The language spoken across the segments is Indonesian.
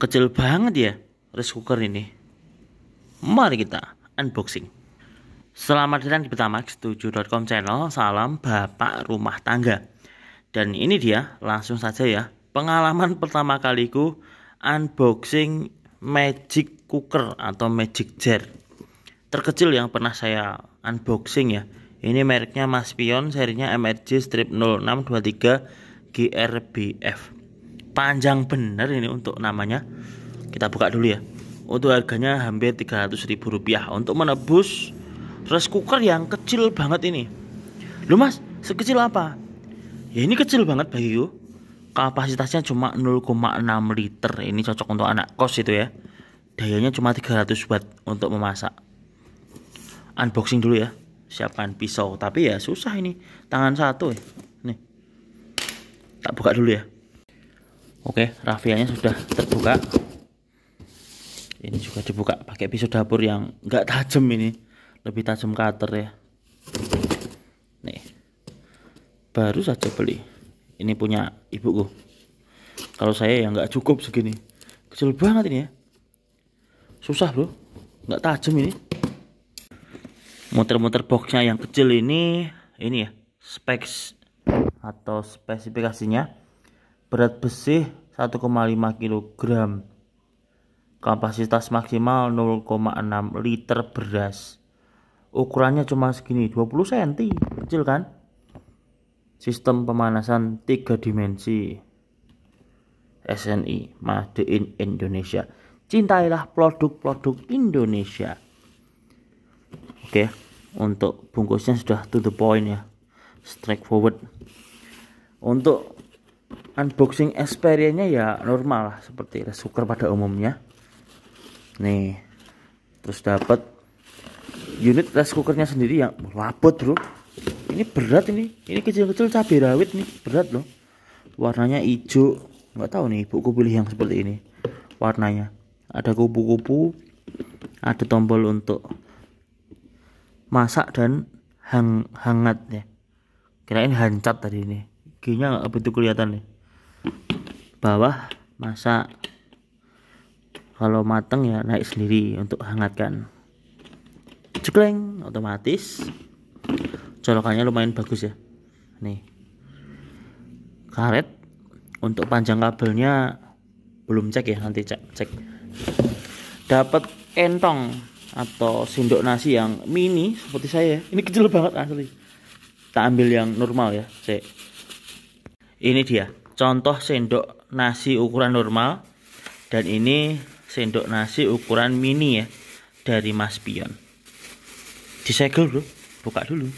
kecil banget ya rice cooker ini mari kita unboxing selamat datang di betamax7.com channel salam bapak rumah tangga dan ini dia langsung saja ya pengalaman pertama kaliku unboxing magic cooker atau magic jar terkecil yang pernah saya unboxing ya ini mereknya Mas Pion serinya MRG strip 0623 GRBF panjang bener ini untuk namanya kita buka dulu ya untuk harganya hampir 300 ribu rupiah untuk menebus rice cooker yang kecil banget ini lu mas sekecil apa ya ini kecil banget you kapasitasnya cuma 0,6 liter ini cocok untuk anak kos itu ya dayanya cuma 300 watt untuk memasak unboxing dulu ya siapkan pisau tapi ya susah ini tangan satu ya. nih tak buka dulu ya Oke, rafianya sudah terbuka. Ini juga dibuka pakai pisau dapur yang enggak tajam ini. Lebih tajam cutter ya. Nih. Baru saja beli. Ini punya ibuku. Kalau saya yang enggak cukup segini. Kecil banget ini ya. Susah, Bro. Enggak tajam ini. motor muter boxnya yang kecil ini ini ya, specs atau spesifikasinya berat besi 1,5 kg kapasitas maksimal 0,6 liter beras ukurannya cuma segini 20 cm kecil kan sistem pemanasan tiga dimensi SNI Made in Indonesia cintailah produk-produk Indonesia oke untuk bungkusnya sudah to the point ya straightforward untuk unboxing experience-nya ya normal lah seperti rice cooker pada umumnya nih terus dapat unit rice cookernya sendiri yang lapot bro ini berat ini ini kecil-kecil cabai rawit nih berat loh warnanya hijau nggak tahu nih ibuku pilih yang seperti ini warnanya ada kupu-kupu ada tombol untuk masak dan hang hangat ya kirain hancat tadi ini giginya nggak begitu kelihatan nih bawah masa kalau mateng ya naik sendiri untuk hangatkan cekleng otomatis colokannya lumayan bagus ya nih karet untuk panjang kabelnya belum cek ya nanti cek cek dapat entong atau sendok nasi yang mini seperti saya ini kecil banget asli tak ambil yang normal ya cek ini dia contoh sendok nasi ukuran normal dan ini sendok nasi ukuran mini ya dari Mas Pion disegel dulu buka dulu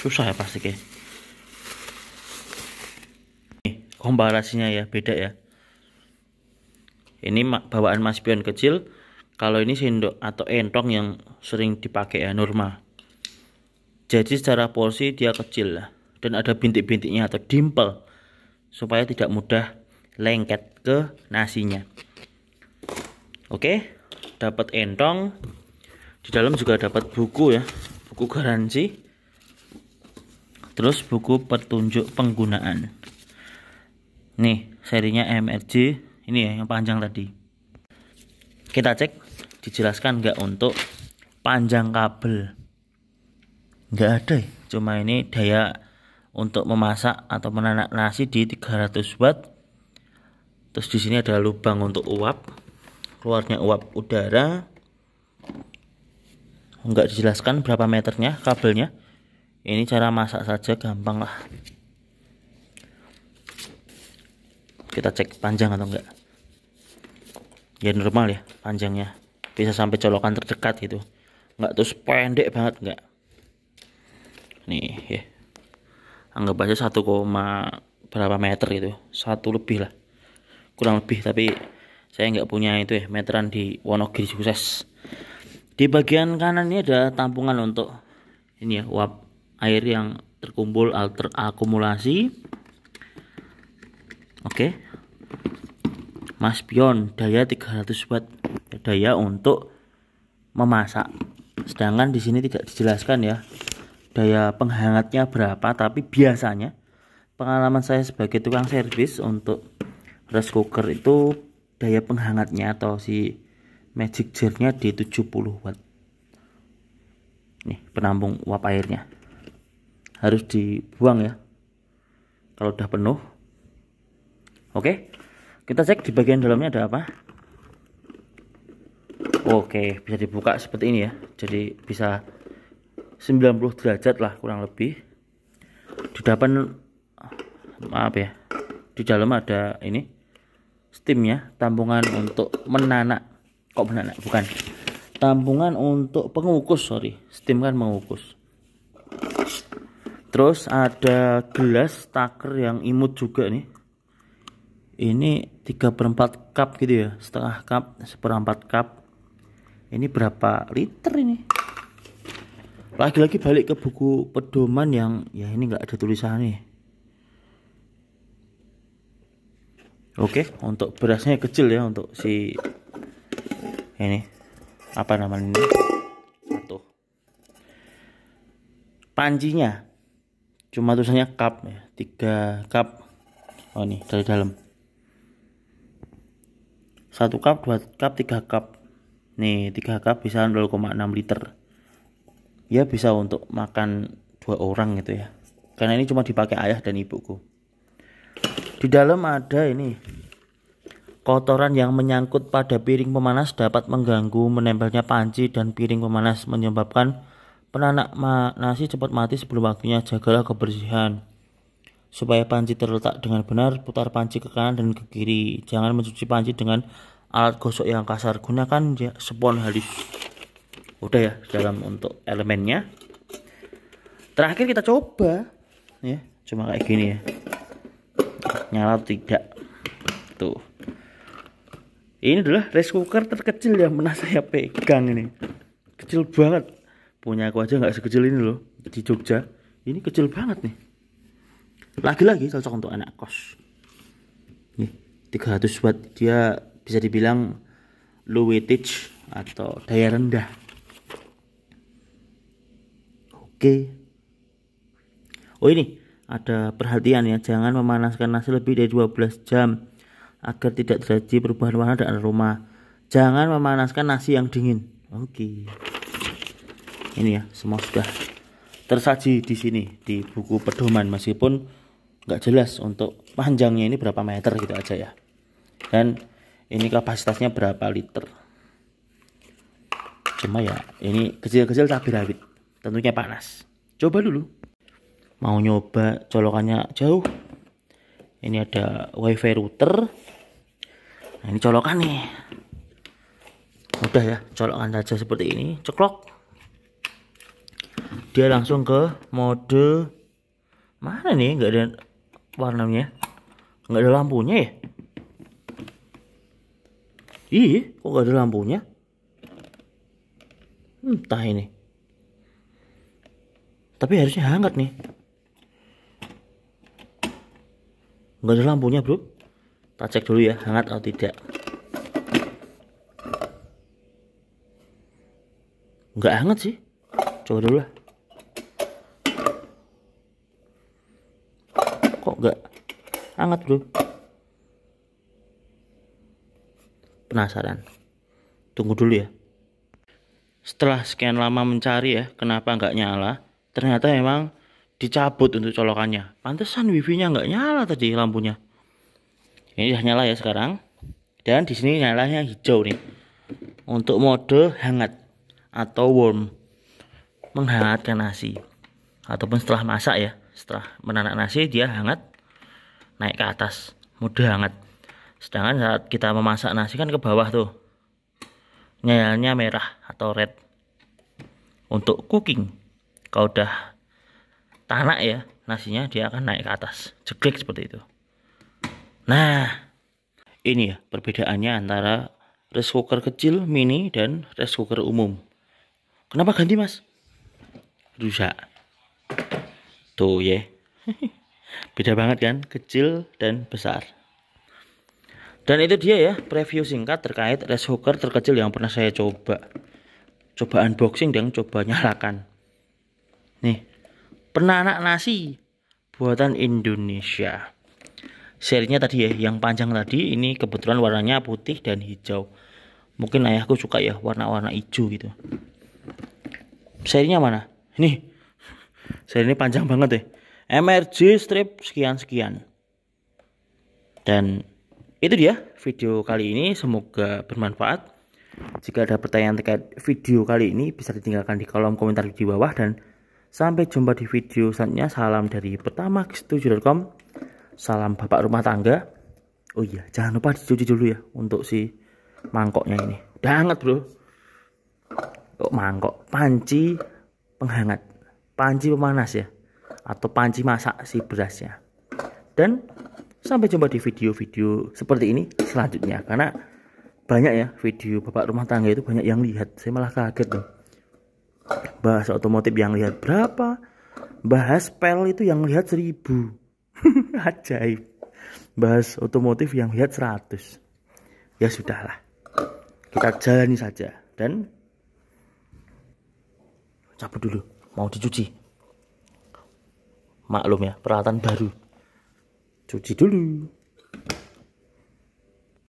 susah ya pasti ini komparasinya ya beda ya ini bawaan mas pion kecil kalau ini sendok atau entong yang sering dipakai ya normal jadi secara porsi dia kecil lah dan ada bintik-bintiknya atau dimple supaya tidak mudah lengket ke nasinya. Oke, dapat entong. Di dalam juga dapat buku ya, buku garansi. Terus buku petunjuk penggunaan. Nih, serinya MRJ ini ya yang panjang tadi. Kita cek dijelaskan nggak untuk panjang kabel. Nggak ada, ya. cuma ini daya untuk memasak atau menanak nasi di 300 watt terus di sini ada lubang untuk uap keluarnya uap udara Enggak dijelaskan berapa meternya kabelnya ini cara masak saja gampang lah kita cek panjang atau enggak ya normal ya panjangnya bisa sampai colokan terdekat gitu Enggak terus pendek banget enggak. nih ya anggap aja 1, berapa meter gitu satu lebih lah kurang lebih tapi saya nggak punya itu ya meteran di Wonogiri sukses di bagian kanan ini ada tampungan untuk ini ya uap air yang terkumpul alter akumulasi oke okay. Mas Pion daya 300 watt daya untuk memasak sedangkan di sini tidak dijelaskan ya daya penghangatnya berapa tapi biasanya pengalaman saya sebagai tukang servis untuk rice cooker itu daya penghangatnya atau si magic jarnya di 70 watt nih penampung uap airnya harus dibuang ya kalau udah penuh oke kita cek di bagian dalamnya ada apa oke bisa dibuka seperti ini ya jadi bisa 90 derajat lah kurang lebih di depan maaf ya di dalam ada ini steamnya tampungan untuk menanak kok menanak bukan tampungan untuk pengukus sorry steam kan mengukus terus ada gelas taker yang imut juga nih ini 3 per 4 cup gitu ya setengah cup seperempat cup ini berapa liter ini lagi-lagi balik ke buku pedoman yang ya ini enggak ada tulisannya oke untuk berasnya kecil ya untuk si ini apa namanya ini satu pancinya cuma tulisannya cup ya tiga cup oh nih dari dalam satu cup dua cup tiga cup nih tiga cup bisa 0,6 liter ya bisa untuk makan dua orang gitu ya karena ini cuma dipakai ayah dan ibuku di dalam ada ini kotoran yang menyangkut pada piring pemanas dapat mengganggu menempelnya panci dan piring pemanas menyebabkan penanak nasi cepat mati sebelum waktunya jagalah kebersihan supaya panci terletak dengan benar putar panci ke kanan dan ke kiri jangan mencuci panci dengan alat gosok yang kasar gunakan ya, spons halus udah ya dalam untuk elemennya terakhir kita coba ya cuma kayak gini ya nyala tidak tuh ini adalah rice cooker terkecil yang pernah saya pegang ini kecil banget punya aku aja nggak sekecil ini loh di Jogja ini kecil banget nih lagi-lagi cocok untuk anak kos nih 300 watt dia bisa dibilang low wattage atau daya rendah G. Oh ini ada perhatian ya, jangan memanaskan nasi lebih dari 12 jam agar tidak terjadi perubahan warna dan aroma. Jangan memanaskan nasi yang dingin. Oke. Okay. Ini ya, semua sudah tersaji di sini di buku pedoman meskipun nggak jelas untuk panjangnya ini berapa meter gitu aja ya. Dan ini kapasitasnya berapa liter. Cuma ya, ini kecil-kecil tapi rawit tentunya panas. Coba dulu. Mau nyoba colokannya jauh. Ini ada wifi router. Nah, ini colokan nih. udah ya, colokan saja seperti ini. Ceklok. Dia langsung ke mode mana nih? Enggak ada warnanya. Enggak ada lampunya ya? Ih, kok enggak ada lampunya? Entah hmm, ini tapi harusnya hangat nih nggak ada lampunya bro kita cek dulu ya hangat atau tidak enggak hangat sih coba dulu lah kok enggak hangat bro penasaran tunggu dulu ya setelah sekian lama mencari ya kenapa enggak nyala ternyata memang dicabut untuk colokannya pantesan wifi nya nggak nyala tadi lampunya ini sudah nyala ya sekarang dan di sini nyalanya hijau nih untuk mode hangat atau warm menghangatkan nasi ataupun setelah masak ya setelah menanak nasi dia hangat naik ke atas mode hangat sedangkan saat kita memasak nasi kan ke bawah tuh nyalanya merah atau red untuk cooking kalau udah tanak ya nasinya dia akan naik ke atas jeglek seperti itu nah ini ya perbedaannya antara rice cooker kecil mini dan rice cooker umum kenapa ganti mas rusak tuh ya yeah. beda banget kan kecil dan besar dan itu dia ya preview singkat terkait rice cooker terkecil yang pernah saya coba coba unboxing dan coba nyalakan Nih, penanak nasi buatan Indonesia. Serinya tadi ya, yang panjang tadi ini kebetulan warnanya putih dan hijau. Mungkin ayahku suka ya warna-warna hijau gitu. Serinya mana? Nih, seri ini panjang banget deh. MRG strip sekian-sekian. Dan itu dia video kali ini. Semoga bermanfaat. Jika ada pertanyaan terkait video kali ini bisa ditinggalkan di kolom komentar di bawah dan Sampai jumpa di video selanjutnya. Salam dari pertamax7.com. Salam bapak rumah tangga. Oh iya, jangan lupa dicuci dulu ya untuk si mangkoknya ini. Udah hangat, Bro. Kok mangkok, panci penghangat, panci pemanas ya atau panci masak si berasnya. Dan sampai jumpa di video-video seperti ini selanjutnya karena banyak ya video bapak rumah tangga itu banyak yang lihat. Saya malah kaget loh bahas otomotif yang lihat berapa bahas pel itu yang lihat seribu ajaib bahas otomotif yang lihat seratus ya sudahlah kita jalani saja dan cabut dulu mau dicuci maklum ya peralatan baru cuci dulu